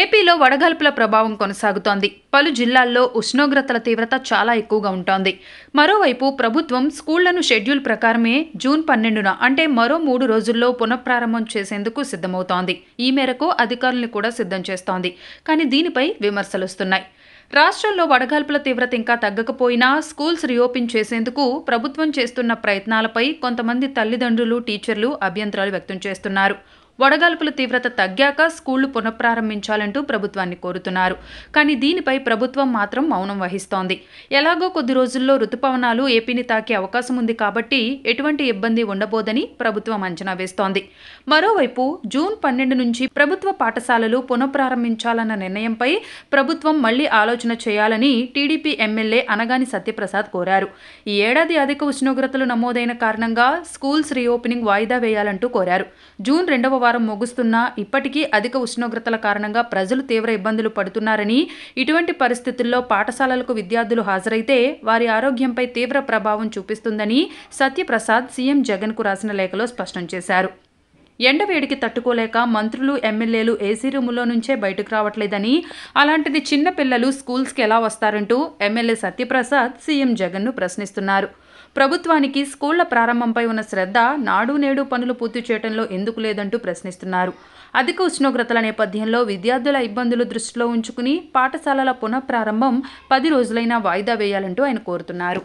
ఏపీలో వడగల్పుల ప్రభావం కొనసాగుతోంది పలు జిల్లాల్లో ఉష్ణోగ్రతల తీవ్రత చాలా ఎక్కువగా ఉంటోంది మరోవైపు ప్రభుత్వం స్కూళ్లను షెడ్యూల్ ప్రకారమే జూన్ పన్నెండున అంటే మరో మూడు రోజుల్లో పునఃప్రారంభం చేసేందుకు సిద్ధమవుతోంది ఈ మేరకు అధికారులను కూడా సిద్ధం చేస్తోంది కానీ దీనిపై విమర్శలుస్తున్నాయి రాష్ట్రంలో వడగాల్పుల తీవ్రత ఇంకా తగ్గకపోయినా స్కూల్స్ రీఓపెన్ చేసేందుకు ప్రభుత్వం చేస్తున్న ప్రయత్నాలపై కొంతమంది తల్లిదండ్రులు టీచర్లు అభ్యంతరాలు వ్యక్తం చేస్తున్నారు వడగాల్పుల తీవ్రత తగ్గాక స్కూళ్లు పునఃప్రారంభించాలంటూ ప్రభుత్వాన్ని కోరుతున్నారు కానీ దీనిపై ప్రభుత్వం మాత్రం మౌనం వహిస్తోంది ఎలాగో కొద్ది రోజుల్లో రుతుపవనాలు ఏపీని తాకే అవకాశం ఉంది కాబట్టి ఎటువంటి ఇబ్బంది ఉండబోదని ప్రభుత్వం అంచనా వేస్తోంది మరోవైపు జూన్ పన్నెండు నుంచి ప్రభుత్వ పాఠశాలలు పునఃప్రారంభించాలన్న నిర్ణయంపై ప్రభుత్వం మళ్లీ ఆలోచన చేయాలని టీడీపీ ఎమ్మెల్యే అనగాని సత్యప్రసాద్ కోరారు ఈ ఏడాది అధిక ఉష్ణోగ్రతలు నమోదైన కారణంగా స్కూల్స్ రీఓపెనింగ్ వాయిదా వేయాలంటూ కోరారు జూన్ రెండవ శుక్రవారం ముగుస్తున్నా ఇప్పటికీ అధిక ఉష్ణోగ్రతల కారణంగా ప్రజలు తీవ్ర ఇబ్బందులు పడుతున్నారని ఇటువంటి పరిస్థితుల్లో పాఠశాలలకు విద్యార్థులు హాజరైతే వారి ఆరోగ్యంపై తీవ్ర ప్రభావం చూపిస్తుందని సత్యప్రసాద్ సీఎం జగన్కు రాసిన లేఖలో స్పష్టం చేశారు ఎండవేడికి తట్టుకోలేక మంత్రులు ఎమ్మెల్యేలు ఏసీ రూములో నుంచే బయటకు రావట్లేదని అలాంటిది చిన్న పిల్లలు స్కూల్స్కి ఎలా వస్తారంటూ ఎమ్మెల్యే సత్యప్రసాద్ సీఎం జగన్ను ప్రశ్నిస్తున్నారు ప్రభుత్వానికి స్కూళ్ల ప్రారంభంపై ఉన్న శ్రద్ధ నాడు నేడు పనులు పూర్తి చేయడంలో ఎందుకు లేదంటూ ప్రశ్నిస్తున్నారు అధిక ఉష్ణోగ్రతల నేపథ్యంలో విద్యార్థుల ఇబ్బందులు దృష్టిలో ఉంచుకుని పాఠశాలల పునఃప్రారంభం పది రోజులైనా వాయిదా వేయాలంటూ ఆయన కోరుతున్నారు